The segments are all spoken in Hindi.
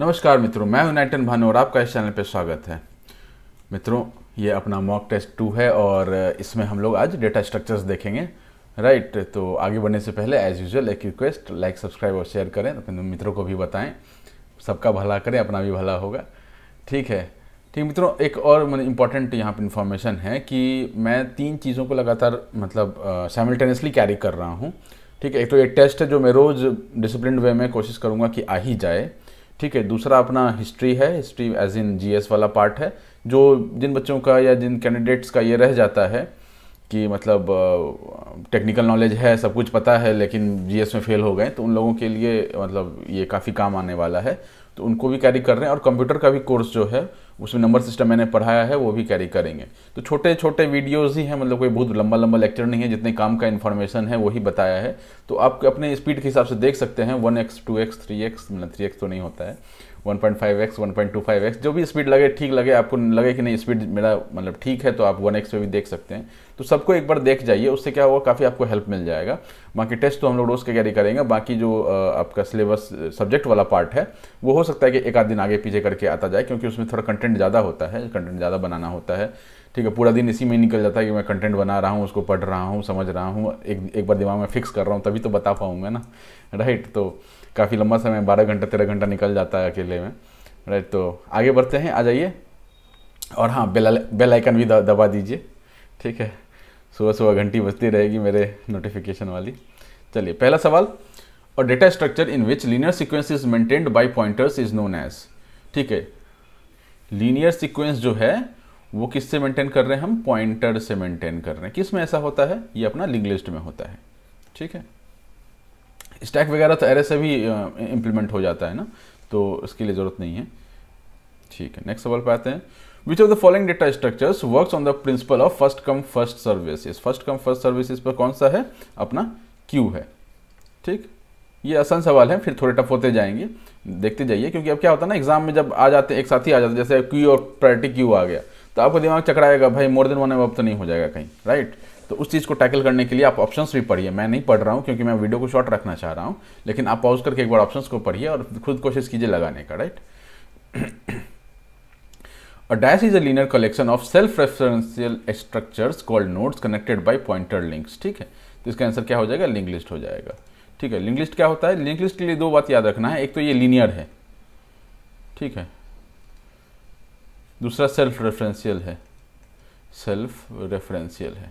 नमस्कार मित्रों मैं नाइटन भानु और आपका इस चैनल पर स्वागत है मित्रों ये अपना मॉक टेस्ट टू है और इसमें हम लोग आज डेटा स्ट्रक्चर्स देखेंगे राइट तो आगे बढ़ने से पहले एज यूजल एक रिक्वेस्ट लाइक सब्सक्राइब और शेयर करें अपने मित्रों को भी बताएं सबका भला करें अपना भी भला होगा ठीक है ठीक मित्रों एक और मैंने मतलब इंपॉर्टेंट यहाँ पर इन्फॉर्मेशन है कि मैं तीन चीज़ों को लगातार मतलब साइमल्टेनियसली कैरी कर रहा हूँ ठीक है एक तो ये टेस्ट है जो मैं रोज़ डिसिप्लिन वे में कोशिश करूँगा कि आ ही जाए ठीक है दूसरा अपना हिस्ट्री है हिस्ट्री एज इन जी वाला पार्ट है जो जिन बच्चों का या जिन कैंडिडेट्स का ये रह जाता है कि मतलब टेक्निकल नॉलेज है सब कुछ पता है लेकिन जी में फेल हो गए तो उन लोगों के लिए मतलब ये काफ़ी काम आने वाला है तो उनको भी कैरी कर रहे हैं और कंप्यूटर का भी कोर्स जो है उसमें नंबर सिस्टम मैंने पढ़ाया है वो भी कैरी करेंगे तो छोटे छोटे वीडियोज़ ही हैं मतलब कोई बहुत लंबा लंबा लेक्चर नहीं है जितने काम का इन्फॉर्मेशन है वही बताया है तो आप अपने स्पीड के हिसाब से देख सकते हैं one x two x three x मतलब थ्री एक्स तो नहीं होता है one point five x one point two five x जो भी स्पीड लगे ठीक लगे आपको लगे कि नहीं स्पीड मेरा मतलब ठीक है तो आप वन एक्स पे भी देख सकते हैं तो सबको एक बार देख जाइए उससे क्या होगा काफ़ी आपको हेल्प मिल जाएगा बाकी टेस्ट तो हम लोग रोज़ के कैरी करेंगे बाकी जो आपका सिलेबस सब्जेक्ट वाला पार्ट है वो हो सकता है कि एक आध दिन आगे पीछे करके आता जाए क्योंकि उसमें थोड़ा कंटेंट ज़्यादा होता है कंटेंट ज़्यादा बनाना होता है ठीक है पूरा दिन इसी में निकल जाता है कि मैं कंटेंट बना रहा हूँ उसको पढ़ रहा हूँ समझ रहा हूँ एक एक बार दिमाग में फिक्स कर रहा हूँ तभी तो बता पाऊँगा ना राइट तो काफ़ी लंबा समय बारह घंटा तेरह घंटा निकल जाता है अकेले में राइट तो आगे बढ़ते हैं आ जाइए और हाँ बेल बेल आइकन भी दबा दीजिए ठीक है सुबह सुबह घंटी बजती रहेगी मेरे नोटिफिकेशन वाली चलिए पहला सवाल और data structure in which linear sequence is maintained by pointers is known as ठीक है लीनियर सिक्वेंस जो है वो किससे मेंटेन कर रहे हैं हम पॉइंटर से मेंटेन कर रहे हैं किस में ऐसा होता है ये अपना लिंक लिस्ट में होता है ठीक है स्टैक वगैरह तो एरे से भी इंप्लीमेंट हो जाता है ना तो इसके लिए ज़रूरत नहीं है ठीक है नेक्स्ट सवाल पे आते हैं which of the following data structures works on the principle of first come first services first come first services पर कौन सा है अपना क्यू है ठीक ये आसान सवाल है फिर थोड़े टफ होते जाएंगे देखते जाइए क्योंकि अब क्या होता है ना एग्जाम में जब आ जाते एक साथ ही आ जाते जैसे क्यू और प्रायरिटी क्यू आ गया तो आपका दिमाग चकराएगा भाई मोर देन वन अब तो नहीं हो जाएगा कहीं राइट तो उस चीज़ को टैकल करने के लिए आप ऑप्शंस भी पढ़िए मैं नहीं पढ़ रहा हूँ क्योंकि मैं वीडियो को शॉर्ट रखना चाह रहा हूँ लेकिन आप पॉज करके एक बार ऑप्शंस को पढ़िए और खुद कोशिश कीजिए लगाने का right a dash is a linear collection of self referential structures called nodes connected by pointer links ठीक है तो इसका आंसर क्या हो जाएगा लिंक लिस्ट हो जाएगा ठीक है लिंक लिस्ट क्या होता है लिंक लिस्ट के लिए दो बात याद रखना है एक तो ये लीनियर है ठीक है दूसरा सेल्फ रेफरेंशियल है सेल्फ रेफरेंशियल है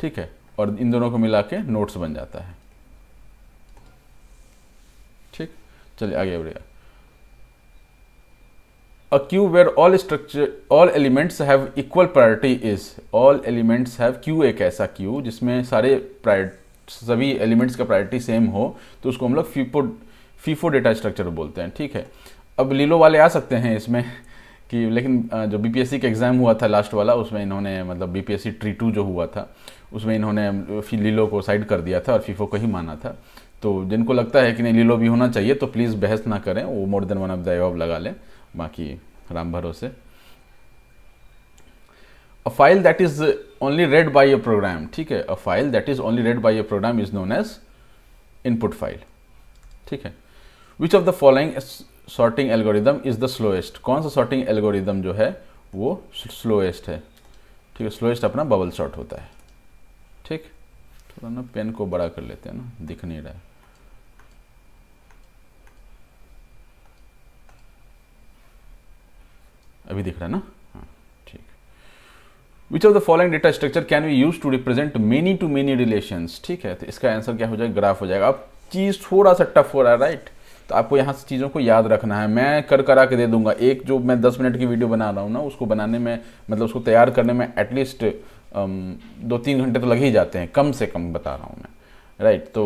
ठीक है और इन दोनों को मिला के नोट्स बन जाता है ठीक चलिए आगे बढ़िया a queue where all structure all elements have equal priority is all elements have queue एक ऐसा क्यू जिसमें सारे सभी एलिमेंट्स का प्रायोरिटी सेम हो तो उसको हम लोग फीफो फीफो डेटा स्ट्रक्चर बोलते हैं ठीक है अब लीलो वाले आ सकते हैं इसमें कि लेकिन जो बीपीएससी का एग्ज़ाम हुआ था लास्ट वाला उसमें इन्होंने मतलब बीपीएससी ट्री टू जो हुआ था उसमें इन्होंने लीलो को साइड कर दिया था और फीफो को ही माना था तो जिनको लगता है कि नहीं लीलो भी होना चाहिए तो प्लीज़ बहस ना करें वो more than one of the above लगा लें बाकी राम भरोसे a file that is only read by a program ठीक है a file that is only read by a program is known as input file ठीक है which of the following sorting algorithm is the slowest कौन सा सॉर्टिंग एल्गोरिदम जो है वो स्लोएस्ट है ठीक है स्लोएस्ट अपना बबल शॉर्ट होता है ठीक थोड़ा ना पेन को बड़ा कर लेते हैं ना दिख नहीं रहा है अभी दिख रहा है ना which of the following data structure can we use to represent many to many relation ठीक है तो इसका आंसर क्या हो जाएगा ग्राफ हो जाएगा अब चीज़ थोड़ा सा टफ हो रहा है राइट तो आपको यहाँ से चीज़ों को याद रखना है मैं कर करा के दे दूंगा एक जो मैं दस मिनट की वीडियो बना रहा हूँ ना उसको बनाने में मतलब उसको तैयार करने में एटलीस्ट दो तीन घंटे तो लग ही जाते हैं कम से कम बता रहा हूँ मैं राइट तो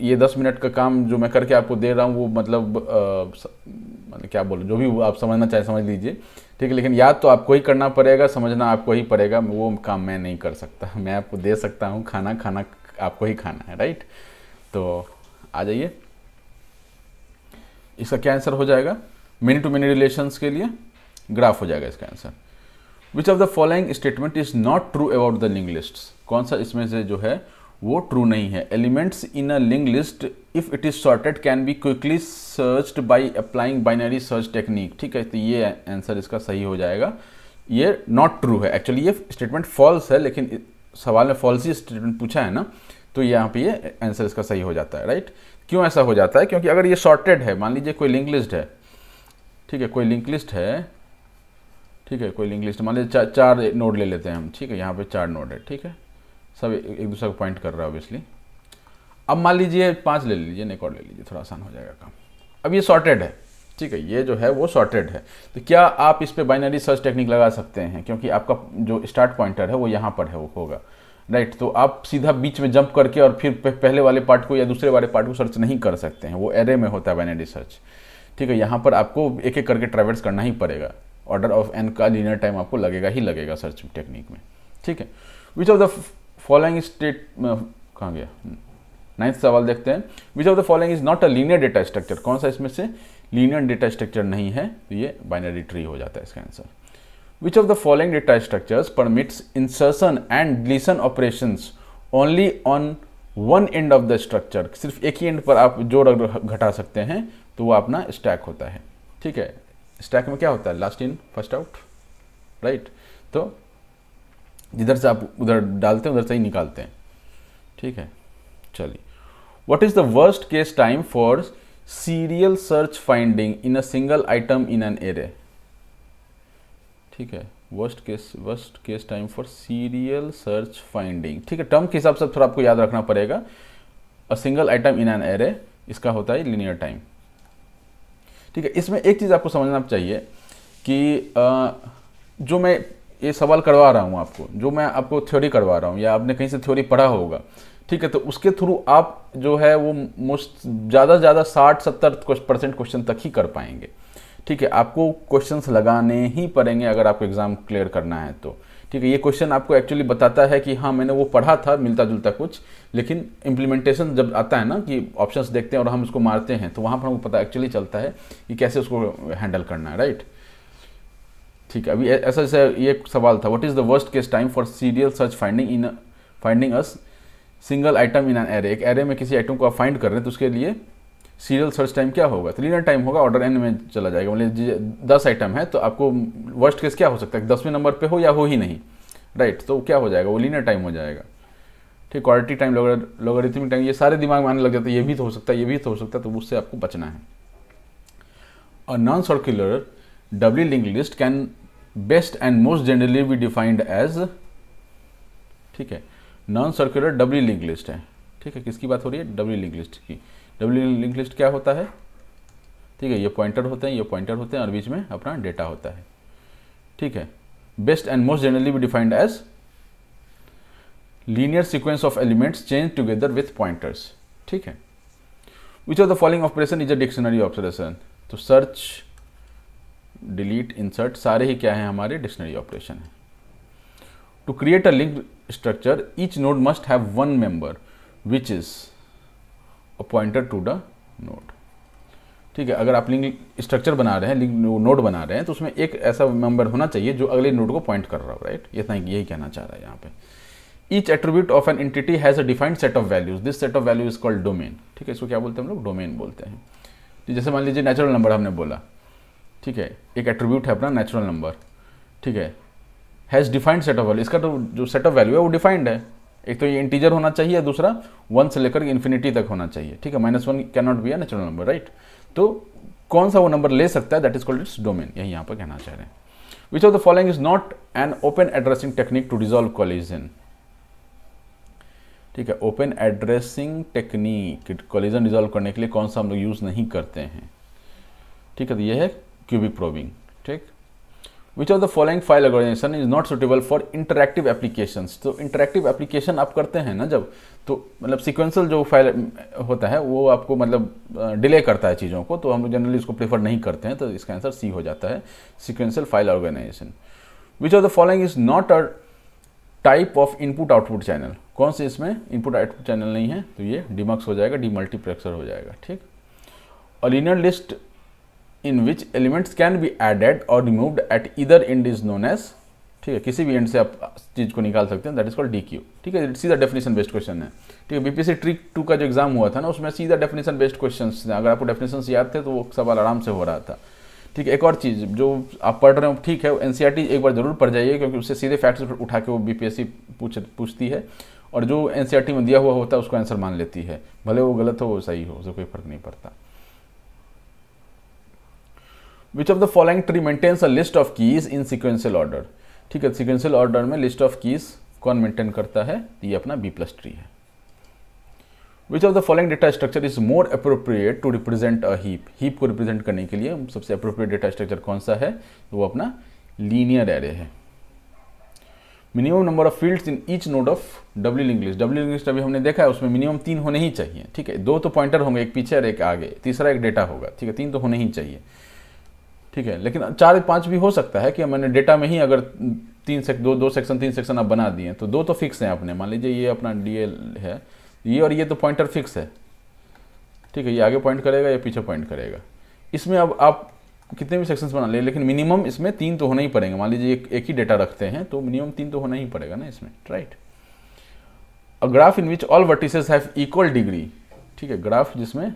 ये दस मिनट का काम जो मैं करके आपको दे रहा हूँ वो मतलब मतलब क्या बोलूँ जो भी आप समझना चाहें समझ लीजिए ठीक है लेकिन याद तो आपको ही करना पड़ेगा समझना आपको ही पड़ेगा वो काम मैं नहीं कर सकता मैं आपको दे सकता हूँ खाना खाना आपको ही खाना है राइट तो आ जाइए इसका क्या आंसर हो जाएगा मेनी टू मेनी रिलेशंस के लिए ग्राफ हो जाएगा इसका answer which of the following statement is not true about the link list कौन सा इसमें से जो है वो ट्रू नहीं है एलिमेंट्स इन अ लिंग list if it is sorted can be quickly searched by applying binary search technique ठीक है तो ये आंसर इसका सही हो जाएगा ये नॉट ट्रू है एक्चुअली ये स्टेटमेंट फॉल्स है लेकिन सवाल में फॉल्स ही स्टेटमेंट पूछा है ना तो यहाँ पे ये आंसर इसका सही हो जाता है राइट क्यों ऐसा हो जाता है क्योंकि अगर ये शॉर्टेड है मान लीजिए कोई लिंक लिस्ट है ठीक है कोई लिंक लिस्ट है ठीक है कोई लिंक लिस्ट मान लीजिए चा, चार नोड ले लेते हैं हम ठीक है यहाँ पे चार नोड है ठीक है सब एक दूसरे को पॉइंट कर रहा है ऑब्वियसली अब मान लीजिए पाँच ले लीजिए नेक और ले लीजिए थोड़ा आसान हो जाएगा काम अब ये शॉर्टेड है ठीक है ये जो है वो शॉर्टेड है तो क्या आप इस पर बाइनरी सर्च टेक्निक लगा सकते हैं क्योंकि आपका जो स्टार्ट पॉइंटर है वो यहाँ पर है वो होगा राइट तो आप सीधा बीच में जंप करके और फिर पहले वाले पार्ट को या दूसरे वाले पार्ट को सर्च नहीं कर सकते हैं वो एरे में होता है बाइनरी सर्च ठीक है यहाँ पर आपको एक एक करके ट्रेवल्स करना ही पड़ेगा ऑर्डर ऑफ एन का लीनियर टाइम आपको लगेगा ही लगेगा सर्च टेक्निक में ठीक है which of the following state कहाँ गया नाइन्थ हम्म, सवाल देखते हैं which of the following is not a linear data structure कौन सा इसमें से लीनियर डेटा स्ट्रक्चर नहीं है तो ये बाइनरी ट्री हो जाता है इसका answer Which of the following data structures permits insertion and deletion operations only on one end of the structure सिर्फ एक ही एंड पर आप जोड़ अगर घटा सकते हैं तो वो अपना स्टैक होता है ठीक है स्टैक में क्या होता है last in first out right तो जिधर से आप उधर डालते हैं उधर से ही निकालते हैं ठीक है चलिए what is the worst case time for serial search finding in a single item in an array ठीक है worst case worst case time for serial search finding ठीक है टर्म के हिसाब से थोड़ा आपको याद रखना पड़ेगा a single item in an array इसका होता है लिनियर टाइम ठीक है इसमें एक चीज़ आपको समझना चाहिए कि आ, जो मैं ये सवाल करवा रहा हूँ आपको जो मैं आपको थ्योरी करवा रहा हूँ या आपने कहीं से थ्योरी पढ़ा होगा ठीक है तो उसके थ्रू आप जो है वो मोस्ट ज़्यादा से ज़्यादा साठ सत्तर परसेंट क्वेश्चन तक ही कर पाएंगे ठीक है आपको क्वेश्चंस लगाने ही पड़ेंगे अगर आपको एग्ज़ाम क्लियर करना है तो ठीक है ये क्वेश्चन आपको एक्चुअली बताता है कि हाँ मैंने वो पढ़ा था मिलता जुलता कुछ लेकिन इम्प्लीमेंटेशन जब आता है ना कि ऑप्शंस देखते हैं और हम उसको मारते हैं तो वहाँ पर हमको पता एक्चुअली चलता है कि कैसे उसको हैंडल करना है राइट ठीक है अभी ऐसा जैसा ये सवाल था what is the worst case time for serial search finding in finding as single item in an array एक एरे में किसी आइटम को आप फाइंड कर रहे हैं तो उसके लिए सीरियल सर्च टाइम क्या होगा तो लीनर टाइम होगा ऑर्डर एन में चला जाएगा मतलब दस आइटम है तो आपको वर्स्ट केस क्या हो सकता है दसवें नंबर पे हो या हो ही नहीं राइट तो क्या हो जाएगा वो लीनर टाइम हो जाएगा ठीक क्वालिटी टाइम लोगारिथमिक टाइम ये सारे दिमाग में आने लग जाते हैं ये भी तो हो सकता है ये भी तो हो सकता है तो उससे आपको बचना है और non circular doubly link list can best and most generally be defined as ठीक है non circular doubly link list है ठीक है किसकी बात हो रही है डब्ल्यू लिंक लिस्ट की डब्ल्यू लिंक लिस्ट क्या होता है ठीक है ये पॉइंटर होते हैं ये पॉइंटर होते हैं और बीच में अपना डेटा होता है ठीक है बेस्ट एंड मोस्ट जनरली भी defined as linear sequence of elements chained together with pointers ठीक है which of the following operation is a dictionary operation तो सर्च डिलीट इंसर्ट सारे ही क्या है हमारे डिक्शनरी ऑपरेशन है to create a link structure each node must have one member which is और पॉइंटर टू द नोड ठीक है अगर आप लिंक स्ट्रक्चर बना रहे हैं लिंक नोड बना रहे हैं तो उसमें एक ऐसा मेंबर होना चाहिए जो अगले नोड को पॉइंट कर रहा हो राइट ये यही कहना चाह रहा है यहाँ पे each attribute of an entity has a defined set of values this set of value is called domain ठीक है इसको क्या बोलते हैं हम लोग डोमेन बोलते हैं तो जैसे मान लीजिए नेचुरल नंबर हमने बोला ठीक है एक एट्रीब्यूट है अपना नेचुरल नंबर ठीक है has defined set of value इसका तो जो सेट ऑफ वैल्यू है वो डिफाइंड है एक तो ये इंटीजर होना चाहिए दूसरा वन से लेकर इन्फिनिटी तक होना चाहिए ठीक है minus one can not be a natural number right तो कौन सा वो नंबर ले सकता है that is called its domain यही यहाँ पर कहना चाह रहे हैं which of the following is not an open addressing technique to dissolve collision ठीक है open addressing technique collision dissolve करने के लिए कौन सा हम लोग यूज़ नहीं करते हैं ठीक है तो यह है क्यूबिक प्रोबिंग ठीक which of the following file organization is not suitable for interactive application तो इंटरेक्टिव एप्लीकेशन आप करते हैं ना जब तो मतलब सिक्वेंसल जो फाइल होता है वो आपको मतलब डिले करता है चीज़ों को तो हम लोग जनरली इसको प्रेफर नहीं करते हैं तो इसका आंसर सी हो जाता है sequential file organization which of the following is not a type of input output channel कौन से इसमें इनपुट आउटपुट चैनल नहीं है तो ये डिमक्स हो जाएगा डीमल्टीप्लेक्सर हो जाएगा ठीक और list in which elements can be added और removed at either end is known as ठीक है किसी भी एंड से आप चीज़ को निकाल सकते हैं that is called D Q ठीक है सीधा डेफिनेशन बेस्ड क्वेश्चन है ठीक है बीपीसी ट्रिक टू का जो एग्जाम हुआ था ना उसमें सीधा डेफिनेशन बेस्ड क्वेश्चन थे अगर आपको डेफिनेशन याद थे तो वो सवाल आराम से हो रहा था ठीक है एक और चीज़ जो आप पढ़ रहे हो ठीक है एन e एक बार जरूर पढ़ जाइए क्योंकि उससे सीधे फैक्ट्स उठा के वो बीपीएससी पूछ पूछती है और जो एन e में दिया हुआ होता है उसको आंसर मान लेती है भले वो गलत हो वो सही हो उसे कोई फर्क नहीं पड़ता which of the following tree maintains a list of keys in sequential order ठीक है सिक्वेंशियल ऑर्डर में लिस्ट ऑफ कीज कौन मेंटेन करता है तो ये अपना बी प्लस ट्री है which of the following data structure is more appropriate to represent a heap heap को रिप्रेजेंट करने के लिए सबसे अप्रोप्रिएट डेटा स्ट्रक्चर कौन सा है तो वो अपना लीनियर एरे है minimum number of fields in each node of doubly English doubly English अभी हमने देखा है उसमें मिनिमम तीन होने ही चाहिए ठीक है दो तो पॉइंटर होंगे एक पीछे और एक आगे तीसरा एक डेटा होगा ठीक है तीन तो होने ही चाहिए ठीक है लेकिन चार पांच भी हो सकता है कि मैंने डेटा में ही अगर तीन सेक्शन दो दो सेक्शन तीन सेक्शन आप बना दिए तो दो तो फिक्स हैं आपने मान लीजिए ये अपना डी है ये और ये तो पॉइंटर फिक्स है ठीक है ये आगे पॉइंट करेगा या पीछे पॉइंट करेगा इसमें अब आप कितने भी सेक्शंस बना ले लेकिन मिनिमम इसमें तीन तो होना ही पड़ेंगे मान लीजिए एक, एक ही डेटा रखते हैं तो मिनिमम तीन तो होना ही पड़ेगा ना इसमें right a graph in which all vertices have equal degree ठीक है ग्राफ जिसमें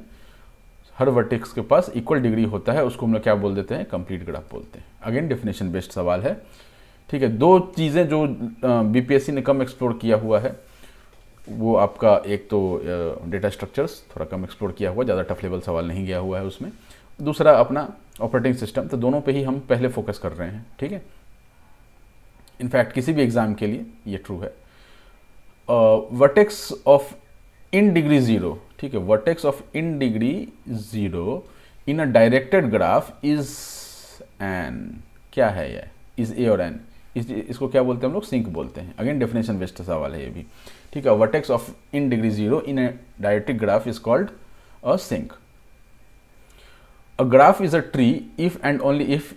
हर वर्टेक्स के पास इक्वल डिग्री होता है उसको हम लोग क्या बोल देते हैं कंप्लीट ग्राफ बोलते हैं अगेन डेफिनेशन बेस्ड सवाल है ठीक है दो चीज़ें जो बीपीएससी ने कम एक्सप्लोर किया हुआ है वो आपका एक तो डेटा स्ट्रक्चर्स थोड़ा कम एक्सप्लोर किया हुआ ज़्यादा टफ लेवल सवाल नहीं गया हुआ है उसमें दूसरा अपना ऑपरेटिंग सिस्टम तो दोनों पे ही हम पहले फोकस कर रहे हैं ठीक है इनफैक्ट किसी भी एग्ज़ाम के लिए ये ट्रू है vertex of in degree zero ठीक है vertex of in degree zero in a directed graph is an क्या है ये इज ए और एन इस, इसको क्या बोलते हैं हम लोग सिंक बोलते हैं अगेन डेफिनेशन बेस्ट सवाल है ये भी ठीक है vertex of in degree zero in a directed graph is called a sink a graph is a tree if and only if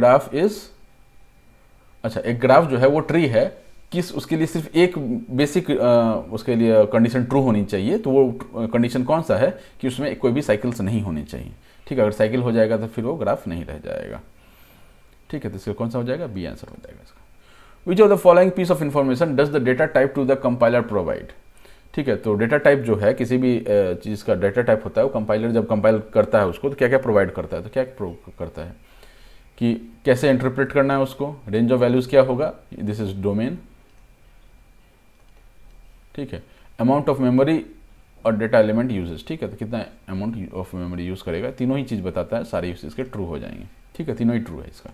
graph is अच्छा एक ग्राफ जो है वो ट्री है किस उसके लिए सिर्फ एक बेसिक उसके लिए कंडीशन ट्रू होनी चाहिए तो वो कंडीशन कौन सा है कि उसमें कोई भी साइकिल्स नहीं होने चाहिए ठीक है अगर साइकिल हो जाएगा तो फिर वो ग्राफ नहीं रह जाएगा ठीक है तो इसका कौन सा हो जाएगा बी आंसर हो जाएगा इसका which of the following piece of information does the data type to the compiler provide ठीक है तो डेटा टाइप जो है किसी भी चीज़ का डेटा टाइप होता है वो कंपाइलर जब कंपाइल करता है उसको तो क्या क्या प्रोवाइड करता है तो क्या प्रो करता है कि कैसे इंटरप्रेट करना है उसको रेंज ऑफ वैल्यूज़ क्या होगा दिस इज डोमेन ठीक है अमाउंट ऑफ मेमोरी और डेटा एलिमेंट यूजेज ठीक है तो कितना अमाउंट ऑफ मेमोरी यूज करेगा तीनों ही चीज बताता है सारी यूज इसके ट्रू हो जाएंगे ठीक है तीनों ही ट्रू है इसका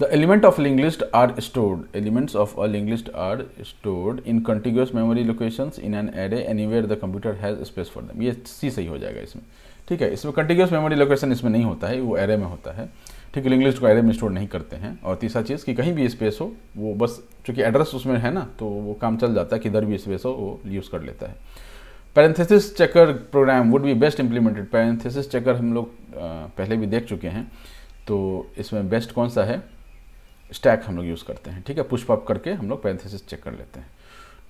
the element of linked list are stored elements of a लिंग list are stored in continuous memory location in an array anywhere the computer has space for them ये सी सही हो जाएगा इसमें ठीक है इसमें कंटिन्यूस मेमोरी लोकेशन इसमें नहीं होता है वो एरे में होता है ठीक है लिंगलिस्ट को आयरे में स्टोर नहीं करते हैं और तीसरा चीज़ कि कहीं भी स्पेस हो वो बस चूँकि एड्रेस उसमें है ना तो वो काम चल जाता है किधर भी स्पेस हो वो यूज़ कर लेता है parenthesis checker program would be best implemented parenthesis checker हम लोग पहले भी देख चुके हैं तो इसमें बेस्ट कौन सा है स्टैक हम लोग यूज़ करते हैं ठीक है पुष्प अप करके हम लोग पैरेंथेसिस चेक कर लेते हैं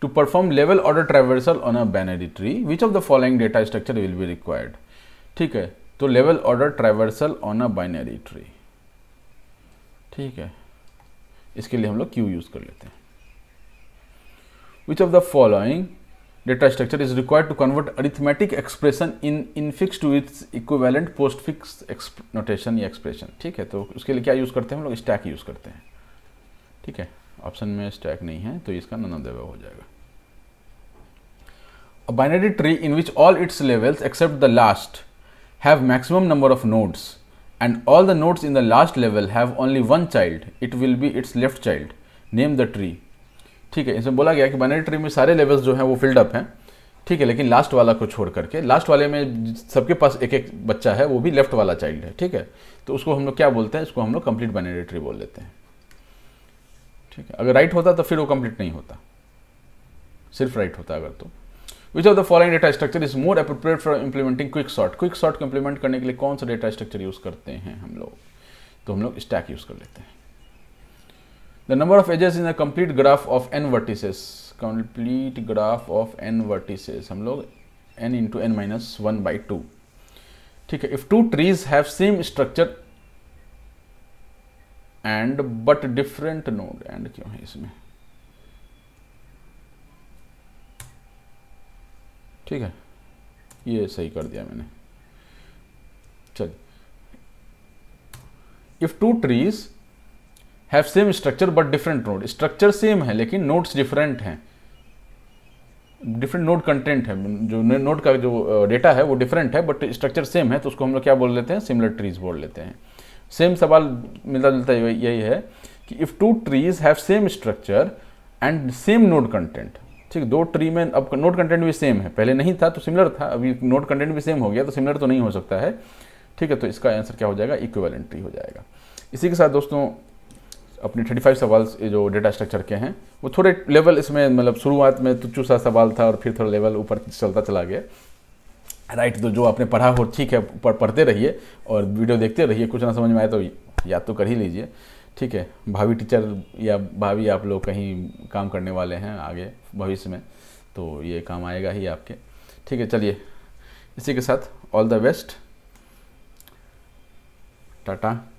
to perform level order traversal on a binary tree which of the following data structure will be required ठीक है तो level order traversal on a binary tree ठीक है इसके लिए हम लोग क्यू यूज़ कर लेते हैं which of the following data structure is required to convert arithmetic expression in infix to its equivalent postfix notation या एक्सप्रेशन ठीक है तो उसके लिए क्या यूज़ करते हैं हम लोग स्टैक यूज़ करते हैं ठीक है ऑप्शन में स्टैक नहीं है तो इसका नन देवा हो जाएगा a binary tree in which all its levels except the last have maximum number of nodes and all the nodes in the last level have only one child, it will be its left child. Name the tree. ठीक है इसमें बोला गया कि बाइनरी ट्री में सारे लेवल्स जो हैं वो फिल्ड अप हैं ठीक है लेकिन लास्ट वाला को छोड़ करके लास्ट वाले में सबके पास एक एक बच्चा है वो भी लेफ्ट वाला चाइल्ड है ठीक है तो उसको हम लोग क्या बोलते हैं इसको हम लोग कंप्लीट बाइनरी ट्री बोल लेते हैं ठीक है अगर राइट होता तो फिर वो कंप्लीट नहीं होता सिर्फ राइट होता अगर तो which of the following data structure is more appropriate for implementing quick sort quick sort को इम्प्लीमेंट करने के लिए कौन सा डेटा स्ट्रक्चर यूज़ करते हैं हम लोग तो हम लोग स्टैक यूज़ कर लेते हैं the number of edges in a complete graph of n vertices complete graph of n vertices हम लोग n into n minus one by two ठीक है if two trees have same structure and but different node and क्यों है इसमें ठीक है ये सही कर दिया मैंने चल if two trees have same structure but different node structure same है लेकिन नोट्स डिफरेंट हैं डिफरेंट नोड कंटेंट है जो नोड का जो डेटा है वो डिफरेंट है बट स्ट्रक्चर सेम है तो उसको हम लोग क्या बोल लेते हैं सिमिलर ट्रीज बोल लेते हैं सेम सवाल मिलता जुलता यही है कि if two trees have same structure and same node content ठीक दो ट्री में अब नोट कंटेंट भी सेम है पहले नहीं था तो सिमिलर था अभी नोट कंटेंट भी सेम हो गया तो सिमिलर तो नहीं हो सकता है ठीक है तो इसका आंसर क्या हो जाएगा इक्वल ट्री हो जाएगा इसी के साथ दोस्तों अपने 35 सवाल जो डेटा स्ट्रक्चर के हैं वो थोड़े लेवल इसमें मतलब शुरुआत में तुच्चू तो सा सवाल था और फिर थोड़ा लेवल ऊपर चलता चला गया राइट right, तो जो आपने पढ़ा हो ठीक है पढ़ते रहिए और वीडियो देखते रहिए कुछ ना समझ में आए तो याद तो कर ही लीजिए ठीक है भावी टीचर या भावी आप लोग कहीं काम करने वाले हैं आगे भविष्य में तो ये काम आएगा ही आपके ठीक है चलिए इसी के साथ ऑल द बेस्ट टाटा